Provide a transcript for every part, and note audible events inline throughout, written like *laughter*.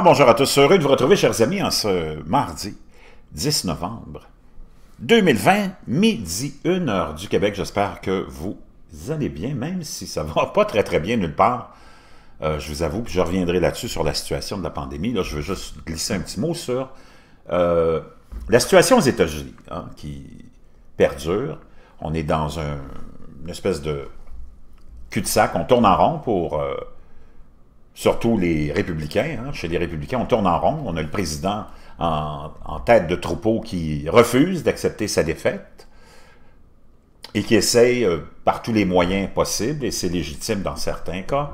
bonjour à tous. Heureux de vous retrouver, chers amis, en ce mardi 10 novembre 2020, midi 1 h du Québec. J'espère que vous allez bien, même si ça ne va pas très, très bien nulle part. Euh, je vous avoue, que je reviendrai là-dessus sur la situation de la pandémie. Là, je veux juste glisser un petit mot sur euh, la situation aux États-Unis hein, qui perdure. On est dans un, une espèce de cul-de-sac. On tourne en rond pour... Euh, surtout les républicains. Hein. Chez les républicains, on tourne en rond. On a le président en, tête de troupeau qui refuse d'accepter sa défaite et qui essaye euh, par tous les moyens possibles, et c'est légitime dans certains cas,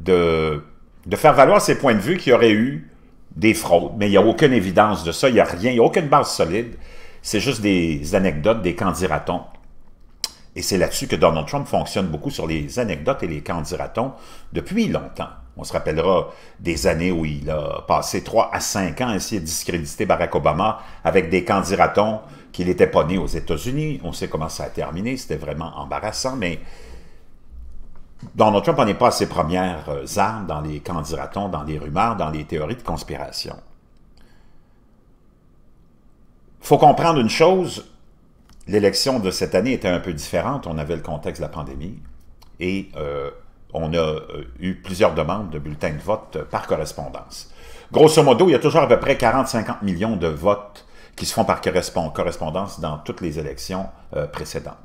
de, de faire valoir ses points de vue qu'il y aurait eu des fraudes. Mais il n'y a aucune évidence de ça, il n'y a rien, il n'y a aucune base solide. C'est juste des anecdotes, des candidatons. Et c'est là-dessus que Donald Trump fonctionne beaucoup sur les anecdotes et les candidatons depuis longtemps. On se rappellera des années où il a passé trois à cinq ans à essayer de discréditer Barack Obama avec des candidatons qu'il n'était pas né aux États-Unis. On sait comment ça a terminé, c'était vraiment embarrassant, mais Donald Trump on pas à ses premières euh, armes dans les candidatons, dans les rumeurs, dans les théories de conspiration. faut comprendre une chose, l'élection de cette année était un peu différente, on avait le contexte de la pandémie, et euh, on a euh, eu plusieurs demandes de bulletins de vote euh, par correspondance. Grosso modo, il y a toujours à peu près 40-50 millions de votes qui se font par correspondance dans toutes les élections euh, précédentes.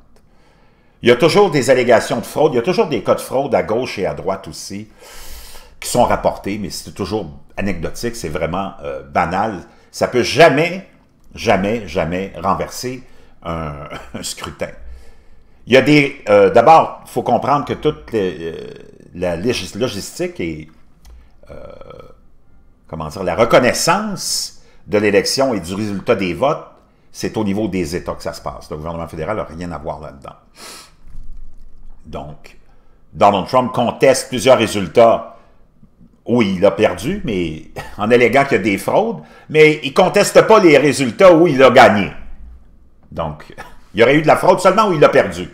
Il y a toujours des allégations de fraude, il y a toujours des cas de fraude à gauche et à droite aussi qui sont rapportés, mais c'est toujours anecdotique, c'est vraiment banal. Ça peut jamais, jamais, jamais renverser un *laughs* scrutin. Il y a des... Euh, d'abord, il faut comprendre que toute euh, la logistique et... Euh, comment dire? La reconnaissance de l'élection et du résultat des votes, c'est au niveau des États que ça se passe. Le gouvernement fédéral n'a rien à voir là-dedans. Donc, Donald Trump conteste plusieurs résultats où il a perdu, mais *laughs* en alléguant qu'il y a des fraudes, mais il ne conteste pas les résultats où il a gagné. Donc, *laughs* il y aurait eu de la fraude seulement où il a perdu.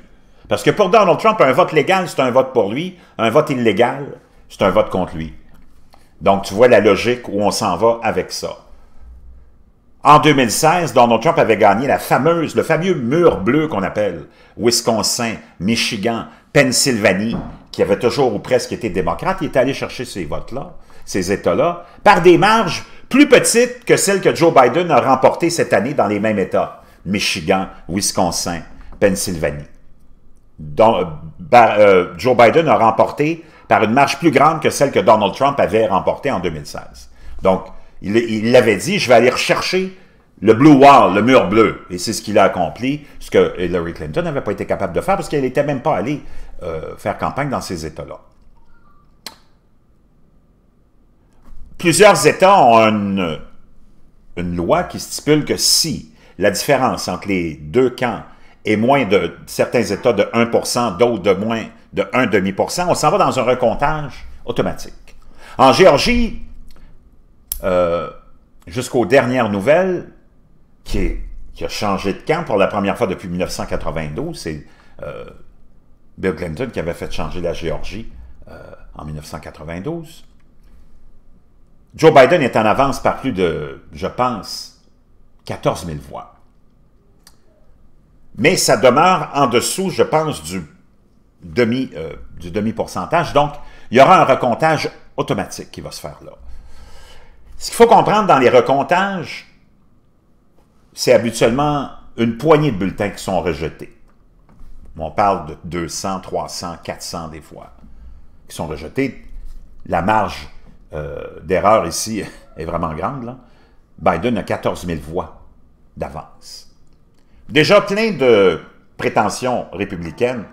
Parce que pour Donald Trump, un vote légal, c'est un vote pour lui. Un vote illégal, c'est un vote contre lui. Donc, tu vois la logique où on s'en va avec ça. En 2016, Donald Trump avait gagné la fameuse, le fameux mur bleu qu'on appelle Wisconsin, Michigan, Pennsylvanie, qui avait toujours ou presque été démocrate. Il est allé chercher ces votes-là, ces États-là, par des marges plus petites que celles que Joe Biden a remportées cette année dans les mêmes États, Michigan, Wisconsin, Pennsylvanie. Euh, Joe Biden a remporté par une marge plus grande que celle que Donald Trump avait remportée en 2016. Donc, il, avait dit, je vais aller rechercher le Blue Wall, le mur bleu. Et c'est ce qu'il a accompli, ce que Hillary Clinton n'avait pas été capable de faire parce qu'elle n'était même pas allée euh, faire campagne dans ces États-là. Plusieurs États ont une loi qui stipule que si la différence entre les deux camps et moins de certains États de 1 d'autres de moins de 1,5 on s'en va dans un recomptage automatique. En Géorgie, euh, jusqu'aux dernières nouvelles, qui, est, qui, a changé de camp pour la première fois depuis 1992, c'est euh, Bill Clinton qui avait fait changer la Géorgie euh, en 1992. Joe Biden est en avance par plus de, je pense, 14 000 voix mais ça demeure en dessous, je pense, du demi, euh, du demi pourcentage. Donc, il y aura un recomptage automatique qui va se faire là. Ce qu'il faut comprendre dans les recomptages, c'est habituellement une poignée de bulletins qui sont rejetés. On parle de 200, 300, 400 des fois qui sont rejetés. La marge euh, d'erreur ici *laughs* est vraiment grande. Biden a 14 000 voix d'avance. Déjà plein de prétentions républicaines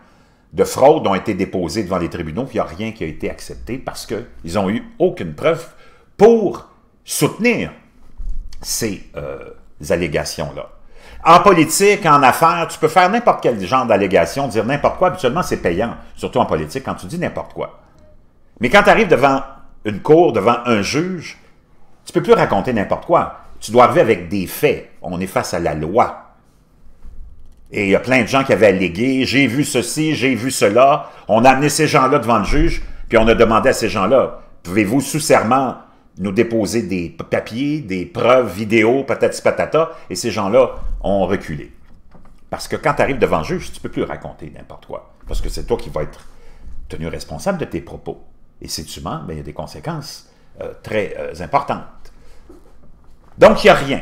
de fraude ont été déposées devant les tribunaux, puis il n'y a rien qui a été accepté parce qu'ils n'ont eu aucune preuve pour soutenir ces euh, allégations-là. En politique, en affaires, tu peux faire n'importe quel genre d'allégation, dire n'importe quoi. Habituellement, c'est payant, surtout en politique, quand tu dis n'importe quoi. Mais quand tu arrives devant une cour, devant un juge, tu ne peux plus raconter n'importe quoi. Tu dois arriver avec des faits. On est face à la loi. Et il y a plein de gens qui avaient allégué, j'ai vu ceci, j'ai vu cela. On a amené ces gens-là devant le juge, puis on a demandé à ces gens-là, pouvez-vous sous serment nous déposer des papiers, des preuves vidéo, patati patata, et ces gens-là ont reculé. Parce que quand tu arrives devant le juge, tu peux plus raconter n'importe quoi. Parce que c'est toi qui vas être tenu responsable de tes propos. Et si tu mens, ben, il y a des conséquences euh, très euh, importantes. Donc, il n'y a rien.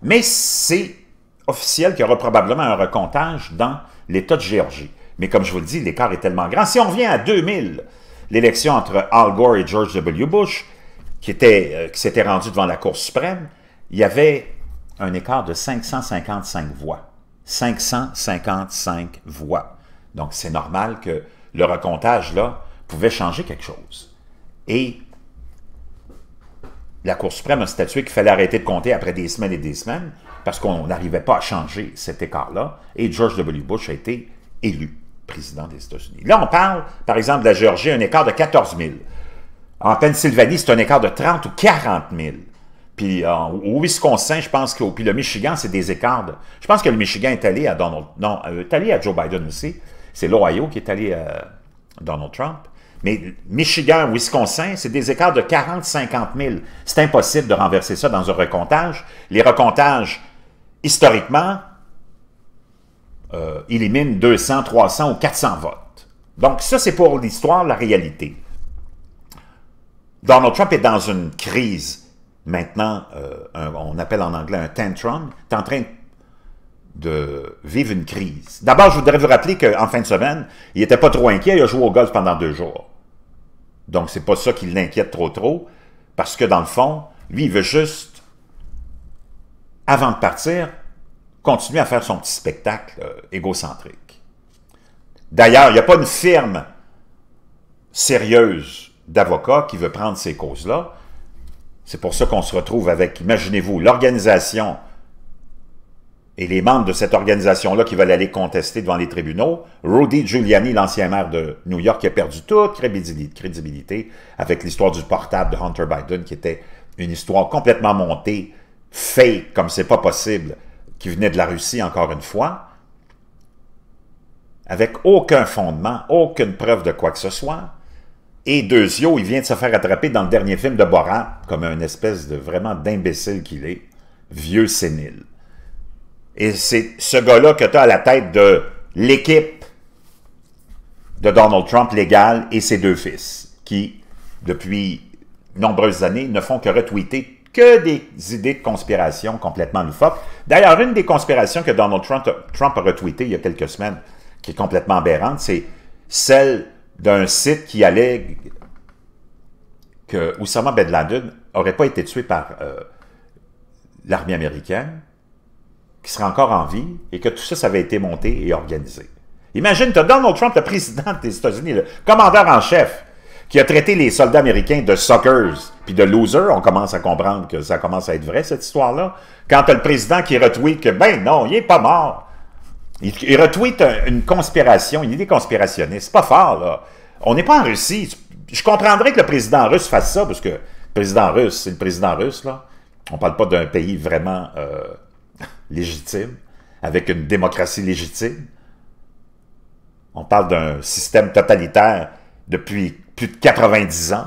Mais c'est officiel qu'il y aura probablement un recomptage dans l'État de Géorgie. Mais comme je vous le dis, l'écart est tellement grand. Si on revient à 2000, l'élection entre Al Gore et George W. Bush, qui, était, euh, s'était rendu devant la Cour suprême, il y avait un écart de 555 voix. 555 voix. Donc, c'est normal que le recomptage, là, pouvait changer quelque chose. Et la Cour suprême a statué qu'il fallait arrêter de compter après des semaines et des semaines parce qu'on n'arrivait pas à changer cet écart-là, et George W. Bush a été élu président des États-Unis. Là, on parle, par exemple, de la Géorgie, un écart de 14 000. En Pennsylvanie, c'est un écart de 30 ou 40 000. Puis euh, au Wisconsin, je pense que puis le Michigan, c'est des écarts. De, je pense que le Michigan est allé à Donald, non, euh, est allé à Joe Biden aussi. C'est l'Ohio qui est allé à euh, Donald Trump. Mais Michigan, Wisconsin, c'est des écarts de 40-50 000. C'est impossible de renverser ça dans un recomptage. Les recomptages historiquement, euh, il élimine 200, 300 ou 400 votes. Donc ça, c'est pour l'histoire, la réalité. Donald Trump est dans une crise maintenant, euh, on appelle en anglais un tantrum, est en train de vivre une crise. D'abord, je voudrais vous rappeler qu'en fin de semaine, il n'était pas trop inquiet, il a joué au golf pendant deux jours. Donc, c'est pas ça qui l'inquiète trop trop, parce que dans le fond, lui, il veut juste avant de partir, continuer à faire son petit spectacle euh, égocentrique. D'ailleurs, il n'y a pas une firme sérieuse d'avocats qui veut prendre ces causes-là. C'est pour ça qu'on se retrouve avec, imaginez-vous, l'organisation et les membres de cette organisation-là qui veulent aller contester devant les tribunaux. Rudy Giuliani, l'ancien maire de New York, qui a perdu toute crédibilité avec l'histoire du portable de Hunter Biden, qui était une histoire complètement montée fake comme c'est pas possible qui venait de la Russie encore une fois, avec aucun fondement, aucune preuve de quoi que ce soit, et Dezio, il vient de se faire attraper dans le dernier film de Borat, comme un espèce de vraiment d'imbécile qu'il est, vieux sénile. Et c'est ce gars-là que tu as à la tête de l'équipe de Donald Trump légal et ses deux fils, qui, depuis nombreuses années, ne font que retweeter que des idées de conspiration complètement loufoques. D'ailleurs, une des conspirations que Donald Trump, a retweeté il y a quelques semaines, qui est complètement aberrante, c'est celle d'un site qui allègue que Oussama Ben Laden n'aurait pas été tué par euh, l'armée américaine, qui serait encore en vie, et que tout ça, ça avait été monté et organisé. Imagine, tu as Donald Trump, le président des États-Unis, le commandeur en chef, qui a traité les soldats américains de suckers puis de losers. On commence à comprendre que ça commence à être vrai, cette histoire-là. Quand as le président qui retweet que, ben non, il n'est pas mort. Il, retweet une conspiration, une idée conspirationniste. C'est pas fort, là. On n'est pas en Russie. Je comprendrais que le président russe fasse ça, parce que le président russe, c'est le président russe, là. On parle pas d'un pays vraiment euh, *laughs* légitime, avec une démocratie légitime. On parle d'un système totalitaire depuis plus de 90 ans,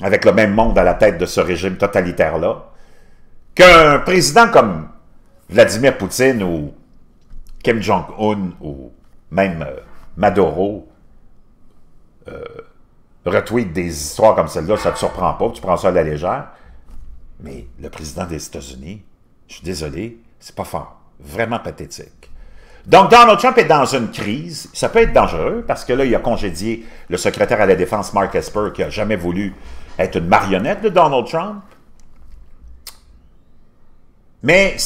avec le même monde à la tête de ce régime totalitaire-là, qu'un président comme Vladimir Poutine ou Kim Jong-un ou même euh, Maduro euh, retweet des histoires comme celle-là, ça ne te surprend pas, tu prends ça à la légère. Mais le président des États-Unis, je suis désolé, c'est pas fort. Vraiment pathétique. Donc, Donald Trump est dans une crise. Ça peut être dangereux parce que là, il a congédié le secrétaire à la Défense, Mark Esper, qui n'a jamais voulu être une marionnette de Donald Trump. Mais,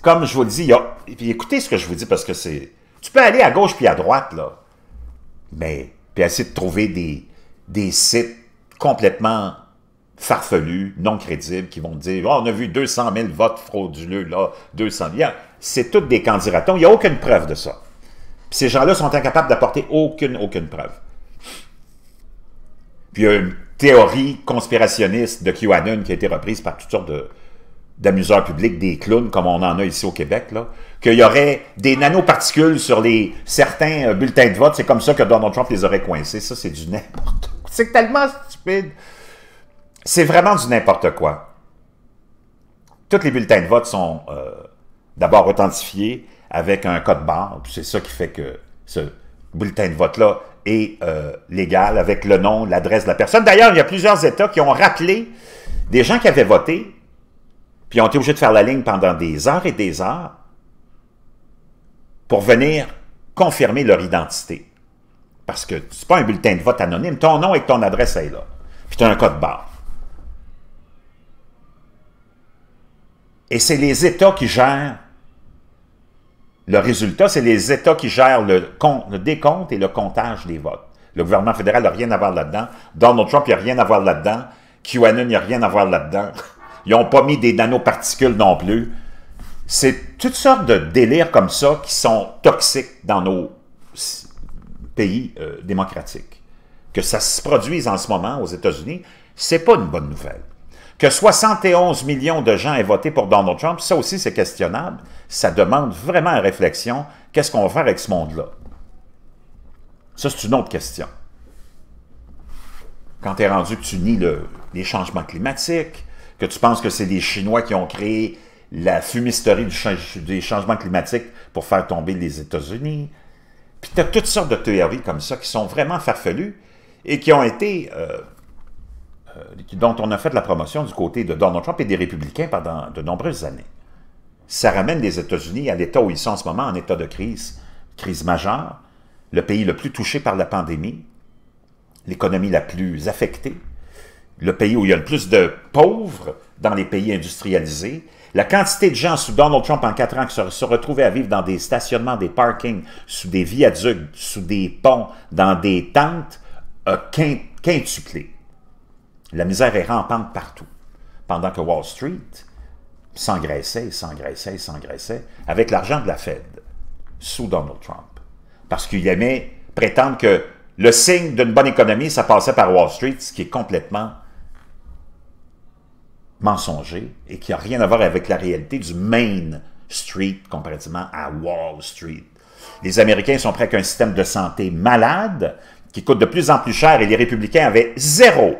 comme je vous le dis, puis écoutez ce que je vous dis parce que c'est... Tu peux aller à gauche puis à droite, là. Mais, puis essayer de trouver des, des sites complètement farfelus, non crédibles, qui vont dire oh, on a vu 200 000 votes frauduleux, là, 200 000 c'est toutes des candidatons. Il n'y a aucune preuve de ça. ces gens-là sont incapables d'apporter aucune, aucune preuve. Puis il y a une théorie conspirationniste de QAnon qui a été reprise par toutes sortes d'amuseurs publics, des clowns, comme on en a ici au Québec, là, qu'il y aurait des nanoparticules sur les certains euh, bulletins de vote. C'est comme ça que Donald Trump les aurait coincés. Ça, c'est du n'importe quoi. C'est tellement stupide. C'est vraiment du n'importe quoi. Tous les bulletins de vote sont... Euh, d'abord authentifié avec un code barre. C'est ça qui fait que ce bulletin de vote-là est euh, légal avec le nom, l'adresse de la personne. D'ailleurs, il y a plusieurs États qui ont rappelé des gens qui avaient voté, puis ont été obligés de faire la ligne pendant des heures et des heures pour venir confirmer leur identité. Parce que c'est pas un bulletin de vote anonyme. Ton nom et ton adresse est là. Puis tu as un code barre. Et c'est les États qui gèrent le résultat, c'est les États qui gèrent le, compte, décompte et le comptage des votes. Le gouvernement fédéral n'a rien à voir là-dedans. Donald Trump, n'a rien à voir là-dedans. QAnon, n'a rien à voir là-dedans. Ils n'ont pas mis des nanoparticules non plus. C'est toutes sortes de délires comme ça qui sont toxiques dans nos pays euh, démocratiques. Que ça se produise en ce moment aux États-Unis, c'est pas une bonne nouvelle. Que 71 millions de gens aient voté pour Donald Trump, ça aussi c'est questionnable. Ça demande vraiment une réflexion. Qu'est-ce qu'on va faire avec ce monde-là? Ça, c'est une autre question. Quand tu es rendu que tu nies le, les changements climatiques, que tu penses que c'est les Chinois qui ont créé la fumisterie du des changements climatiques pour faire tomber les États-Unis, puis tu as toutes sortes de théories comme ça qui sont vraiment farfelues et qui ont été euh, euh, dont on a fait la promotion du côté de Donald Trump et des républicains pendant de nombreuses années. Ça ramène les États-Unis à l'état où ils sont en ce moment, en état de crise, crise majeure, le pays le plus touché par la pandémie, l'économie la plus affectée, le pays où il y a le plus de pauvres dans les pays industrialisés, la quantité de gens sous Donald Trump en quatre ans qui se, retrouvaient à vivre dans des stationnements, des parkings, sous des viaducs, sous des ponts, dans des tentes, a quintuplé. La misère est rampante partout. Pendant que Wall Street s'engraissait, s'engraissait, s'engraissait avec l'argent de la Fed sous Donald Trump. Parce qu'il aimait prétendre que le signe d'une bonne économie, ça passait par Wall Street, ce qui est complètement mensonger et qui n'a rien à voir avec la réalité du Main Street comparativement à Wall Street. Les Américains sont prêts qu'un système de santé malade qui coûte de plus en plus cher et les républicains avaient zéro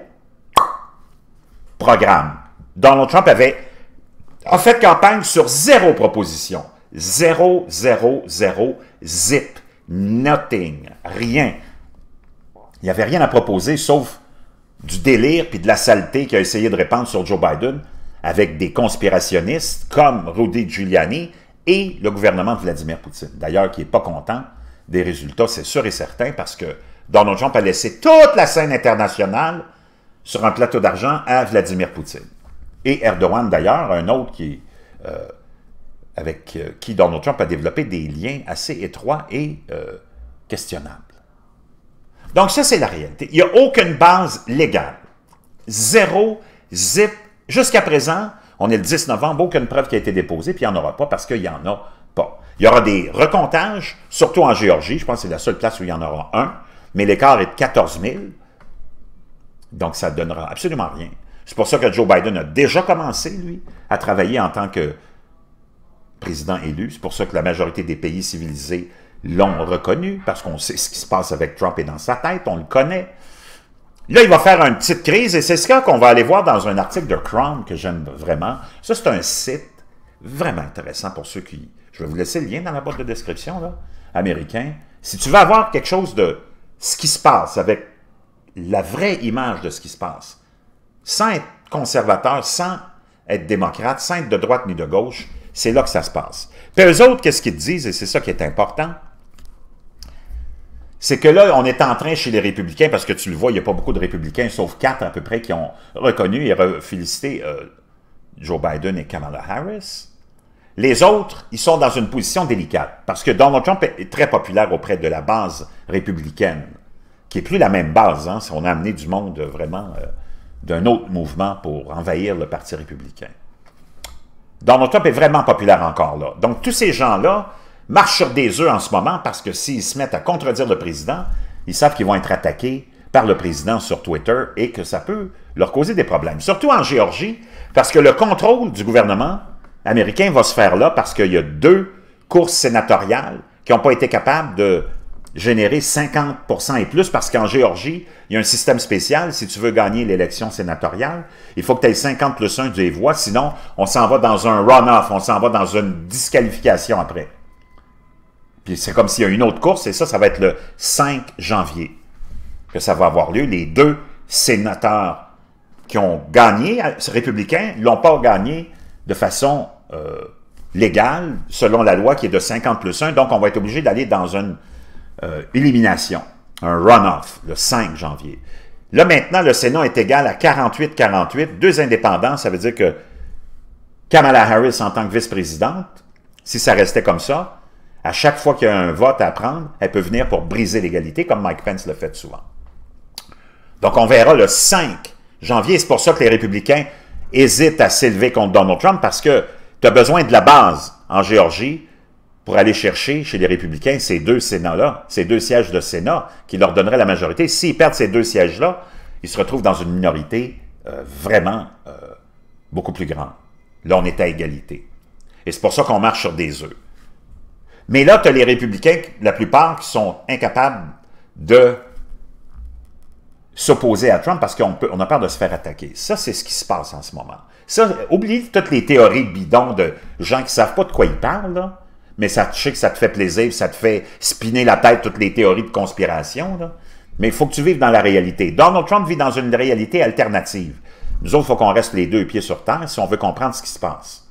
programme. Donald Trump avait en fait campagne sur zéro proposition. Zéro, zéro, zéro, zip, nothing, rien. Il n'y avait rien à proposer sauf du délire puis de la saleté qu'il a essayé de répandre sur Joe Biden avec des conspirationnistes comme Rudy Giuliani et le gouvernement de Vladimir Poutine. D'ailleurs, qui n'est pas content des résultats, c'est sûr et certain, parce que Donald Trump a laissé toute la scène internationale sur un plateau d'argent à Vladimir Poutine. Et Erdogan, d'ailleurs, un autre qui, euh, avec euh, qui Donald Trump a développé des liens assez étroits et euh, questionnables. Donc ça, c'est la réalité. Il n'y a aucune base légale. Zéro, zip. Jusqu'à présent, on est le 10 novembre, aucune preuve qui a été déposée, puis il n'y en aura pas parce qu'il n'y en a pas. Il y aura des recomptages, surtout en Géorgie. Je pense que c'est la seule place où il y en aura un. Mais l'écart est de 14 000. Donc, ça ne donnera absolument rien. C'est pour ça que Joe Biden a déjà commencé, lui, à travailler en tant que président élu. C'est pour ça que la majorité des pays civilisés l'ont reconnu, parce qu'on sait ce qui se passe avec Trump et dans sa tête, on le connaît. Là, il va faire une petite crise, et c'est ce qu'on va aller voir dans un article de Crown que j'aime vraiment. Ça, c'est un site vraiment intéressant pour ceux qui... Je vais vous laisser le lien dans la boîte de description, là, américain. Si tu veux avoir quelque chose de ce qui se passe avec la vraie image de ce qui se passe. Sans être conservateur, sans être démocrate, sans être de droite ni de gauche, c'est là que ça se passe. Puis eux autres, qu'est-ce qu'ils disent, et c'est ça qui est important, c'est que là, on est en train chez les républicains, parce que tu le vois, il n'y a pas beaucoup de républicains, sauf quatre à peu près, qui ont reconnu et félicité euh, Joe Biden et Kamala Harris. Les autres, ils sont dans une position délicate, parce que Donald Trump est très populaire auprès de la base républicaine qui n'est plus la même base. Hein, si on a amené du monde vraiment euh, d'un autre mouvement pour envahir le Parti républicain. Donald Trump est vraiment populaire encore là. Donc, tous ces gens-là marchent sur des œufs en ce moment parce que s'ils se mettent à contredire le président, ils savent qu'ils vont être attaqués par le président sur Twitter et que ça peut leur causer des problèmes. Surtout en Géorgie, parce que le contrôle du gouvernement américain va se faire là parce qu'il y a deux courses sénatoriales qui n'ont pas été capables de générer 50 et plus, parce qu'en Géorgie, il y a un système spécial. Si tu veux gagner l'élection sénatoriale, il faut que tu aies 50 plus 1 des voix, sinon on s'en va dans un run-off, on s'en va dans une disqualification après. Puis c'est comme s'il y a une autre course, et ça, ça va être le 5 janvier que ça va avoir lieu. Les deux sénateurs qui ont gagné, républicains, ne l'ont pas gagné de façon euh, légale, selon la loi qui est de 50 plus 1, donc on va être obligé d'aller dans une euh, élimination, un runoff, le 5 janvier. Là, maintenant, le Sénat est égal à 48-48, deux indépendants, ça veut dire que Kamala Harris, en tant que vice-présidente, si ça restait comme ça, à chaque fois qu'il y a un vote à prendre, elle peut venir pour briser l'égalité, comme Mike Pence le fait souvent. Donc, on verra le 5 janvier. C'est pour ça que les républicains hésitent à s'élever contre Donald Trump, parce que tu as besoin de la base en Géorgie pour aller chercher chez les républicains ces deux Sénats-là, ces deux sièges de Sénat qui leur donneraient la majorité. S'ils perdent ces deux sièges-là, ils se retrouvent dans une minorité euh, vraiment euh, beaucoup plus grande. Là, on est à égalité. Et c'est pour ça qu'on marche sur des œufs. Mais là, tu as les républicains, la plupart, qui sont incapables de s'opposer à Trump parce qu'on a peur de se faire attaquer. Ça, c'est ce qui se passe en ce moment. Ça, oublie toutes les théories bidons de gens qui ne savent pas de quoi ils parlent mais ça, je sais que ça te fait plaisir, ça te fait spinner la tête toutes les théories de conspiration, Mais il faut que tu vives dans la réalité. Donald Trump vit dans une réalité alternative. Nous autres, il faut qu'on reste les deux pieds sur terre si on veut comprendre ce qui se passe.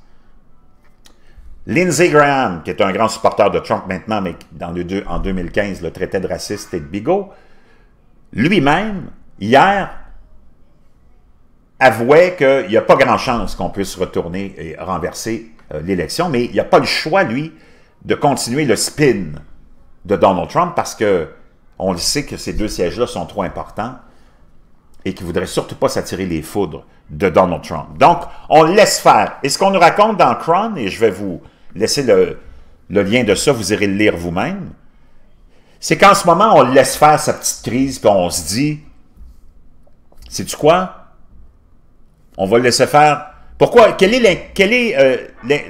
Lindsey Graham, qui est un grand supporter de Trump maintenant, mais dans en 2015 le traitait de raciste et de bigot, lui-même, hier, avouait qu'il n'y a pas grand-chance qu'on puisse retourner et renverser euh, l'élection, mais il n'y a pas le choix, lui, de continuer le spin de Donald Trump parce que on le sait que ces deux sièges-là sont trop importants et qu'il ne voudrait surtout pas s'attirer les foudres de Donald Trump. Donc, on laisse faire. Et ce qu'on nous raconte dans Cron, et je vais vous laisser le, lien de ça, vous irez le lire vous-même, c'est qu'en ce moment, on laisse faire sa petite crise, puis on se dit, c'est tu quoi? On va le laisser faire pourquoi? Quel est euh,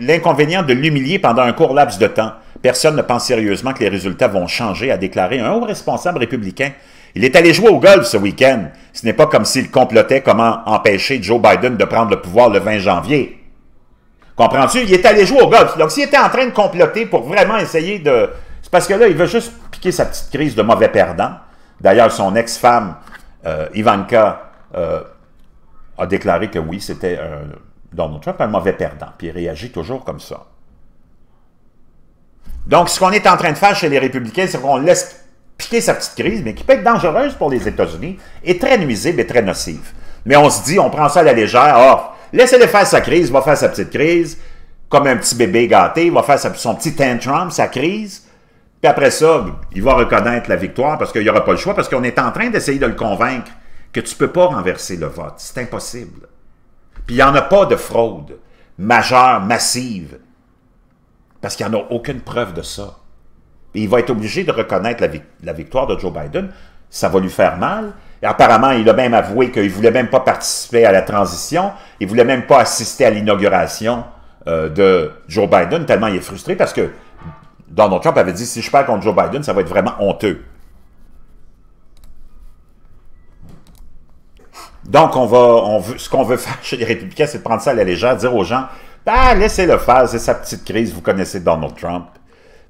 l'inconvénient de l'humilier pendant un court laps de temps? Personne ne pense sérieusement que les résultats vont changer, a déclaré un haut responsable républicain. Il est allé jouer au golf ce week-end. Ce n'est pas comme s'il complotait comment empêcher Joe Biden de prendre le pouvoir le 20 janvier. Comprends-tu? Il est allé jouer au golf. Donc, s'il était en train de comploter pour vraiment essayer de... C'est parce que là, il veut juste piquer sa petite crise de mauvais perdant. D'ailleurs, son ex-femme, euh, Ivanka, euh, a déclaré que oui, c'était un Donald Trump est un mauvais perdant, puis il réagit toujours comme ça. Donc, ce qu'on est en train de faire chez les républicains, c'est qu'on laisse piquer sa petite crise, mais qui peut être dangereuse pour les États-Unis, et très nuisible et très nocive. Mais on se dit, on prend ça à la légère, oh, laissez-le faire sa crise, va faire sa petite crise, comme un petit bébé gâté, il va faire son petit tantrum, sa crise, puis après ça, il va reconnaître la victoire parce qu'il n'y aura pas le choix, parce qu'on est en train d'essayer de le convaincre que tu ne peux pas renverser le vote, c'est impossible. Puis il n'y en a pas de fraude majeure, massive, parce qu'il n'y en a aucune preuve de ça. Et il va être obligé de reconnaître la, victoire de Joe Biden. Ça va lui faire mal. Et apparemment, il a même avoué qu'il ne voulait même pas participer à la transition. Il ne voulait même pas assister à l'inauguration euh, de Joe Biden, tellement il est frustré, parce que Donald Trump avait dit, si je perds contre Joe Biden, ça va être vraiment honteux. Donc, on va, on veut, ce qu'on veut *laughs* faire chez les républicains, c'est de prendre ça à la légère, dire aux gens, bah, laissez-le faire, c'est sa petite crise, vous connaissez Donald Trump.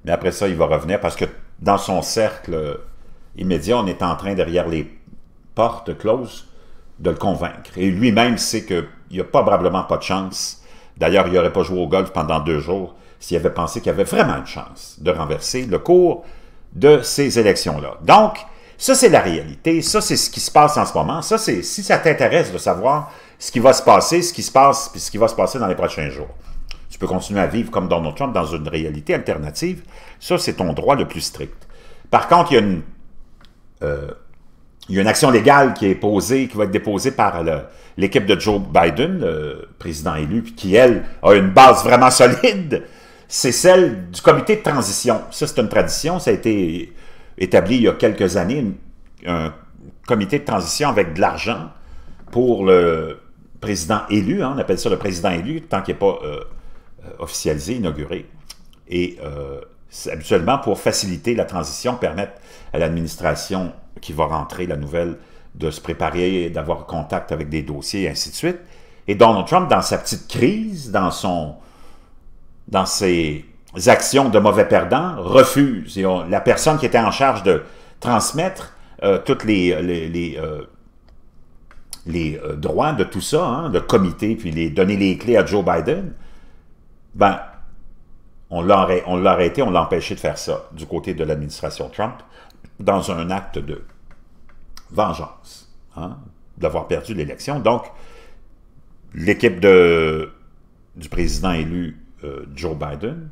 Mais après ça, il va revenir parce que dans son cercle immédiat, on est en train, derrière les portes closes, de le convaincre. Et lui-même sait qu'il n'y a probablement pas de chance. D'ailleurs, il n'aurait pas joué au golf pendant deux jours s'il avait pensé qu'il avait vraiment une chance de renverser le cours de ces élections-là. Donc, ça, c'est la réalité. Ça, c'est ce qui se passe en ce moment. Ça, c'est si ça t'intéresse de savoir ce qui va se passer, ce qui se passe, puis ce qui va se passer dans les prochains jours. Tu peux continuer à vivre comme Donald Trump dans une réalité alternative. Ça, c'est ton droit le plus strict. Par contre, il y a une, euh, une action légale qui est posée, qui va être déposée par l'équipe de Joe Biden, président élu, puis qui, elle, a une base vraiment solide. C'est celle du comité de transition. Ça, c'est une tradition. Ça a été établi il y a quelques années un comité de transition avec de l'argent pour le président élu, hein, on appelle ça le président élu, tant qu'il n'est pas euh, euh, officialisé, inauguré. Et euh, c'est habituellement pour faciliter la transition, permettre à l'administration qui va rentrer la nouvelle de se préparer, d'avoir contact avec des dossiers, et ainsi de suite. Et Donald Trump, dans sa petite crise, dans son dans ses actions de mauvais perdants refusent. Et la personne qui était en charge de transmettre euh, tous les, les, euh, euh, droits de tout ça, hein, le comité, puis les, donner les clés à Joe Biden, ben, on l'a arrêté, on l'a empêché de faire ça du côté de l'administration Trump dans un acte de vengeance hein, d'avoir perdu l'élection. Donc, l'équipe du président élu Joe Biden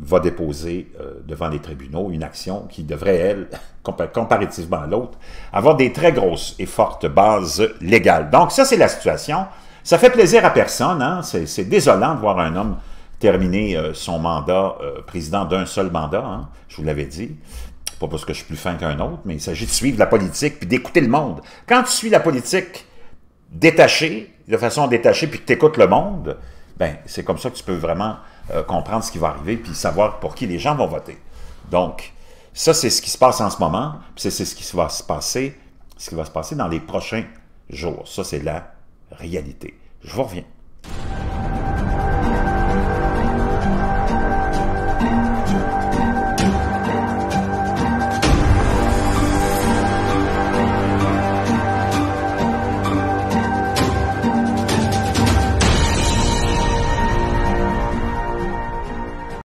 va déposer euh, devant les tribunaux une action qui devrait, elle, *laughs* comparativement à l'autre, avoir des très grosses et fortes bases légales. Donc ça, c'est la situation. Ça fait plaisir à personne. Hein. C'est désolant de voir un homme terminer euh, son mandat euh, président d'un seul mandat, hein. je vous l'avais dit. Pas parce que je suis plus fin qu'un autre, mais il s'agit de suivre la politique puis d'écouter le monde. Quand tu suis la politique détachée, de façon détachée, puis que tu écoutes le monde, ben c'est comme ça que tu peux vraiment euh, comprendre ce qui va arriver, puis savoir pour qui les gens vont voter. Donc, ça, c'est ce qui se passe en ce moment, puis c'est ce qui va se passer, ce qui va se passer dans les prochains jours. Ça, c'est la réalité. Je vous reviens.